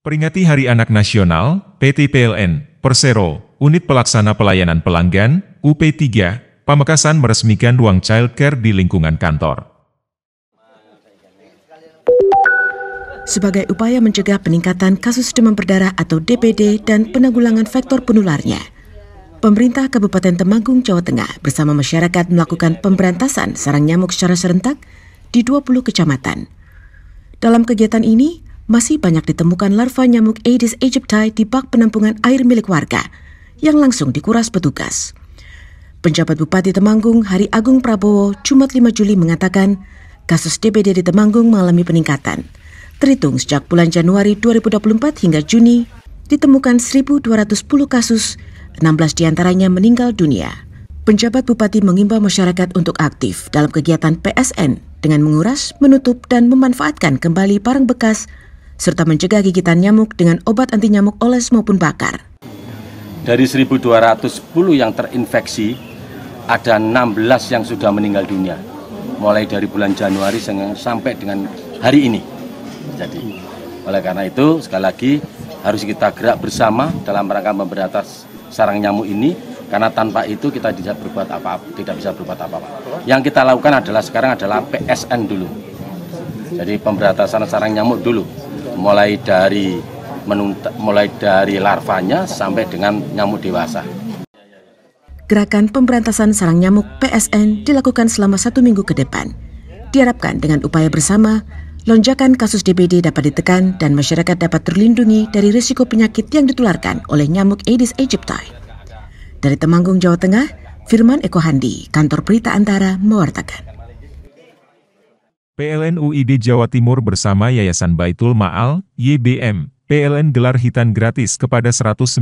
Peringati Hari Anak Nasional, PT PLN, Persero, Unit Pelaksana Pelayanan Pelanggan, UP3, Pamekasan meresmikan ruang childcare di lingkungan kantor. Sebagai upaya mencegah peningkatan kasus demam berdarah atau DBD dan penanggulangan faktor penularnya, pemerintah Kabupaten Temanggung, Jawa Tengah bersama masyarakat melakukan pemberantasan sarang nyamuk secara serentak di 20 kecamatan. Dalam kegiatan ini, masih banyak ditemukan larva nyamuk Aedes aegypti di bak penampungan air milik warga yang langsung dikuras petugas. Penjabat Bupati Temanggung Hari Agung Prabowo Jumat 5 Juli mengatakan kasus DBD di Temanggung mengalami peningkatan. Terhitung sejak bulan Januari 2024 hingga Juni, ditemukan 1.210 kasus, 16 diantaranya meninggal dunia. Penjabat Bupati mengimbau masyarakat untuk aktif dalam kegiatan PSN dengan menguras, menutup, dan memanfaatkan kembali barang bekas serta mencegah gigitan nyamuk dengan obat anti nyamuk oles maupun bakar. Dari 1.210 yang terinfeksi, ada 16 yang sudah meninggal dunia. Mulai dari bulan Januari sampai dengan hari ini. Jadi, oleh karena itu, sekali lagi, harus kita gerak bersama dalam rangka memberantas sarang nyamuk ini karena tanpa itu kita tidak berbuat apa, -apa tidak bisa berbuat apa-apa. Yang kita lakukan adalah sekarang adalah PSN dulu. Jadi pemberantasan sarang nyamuk dulu mulai dari mulai dari larvanya sampai dengan nyamuk dewasa. Gerakan pemberantasan sarang nyamuk PSN dilakukan selama satu minggu ke depan. Diharapkan dengan upaya bersama, lonjakan kasus DBD dapat ditekan dan masyarakat dapat terlindungi dari risiko penyakit yang ditularkan oleh nyamuk Aedes aegypti. Dari Temanggung, Jawa Tengah, Firman Eko Handi, Kantor Berita Antara, mewartakan. PLN UID Jawa Timur bersama Yayasan Baitul Ma'al, YBM, PLN gelar hitan gratis kepada 198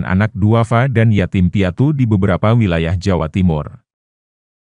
anak duafa dan yatim piatu di beberapa wilayah Jawa Timur.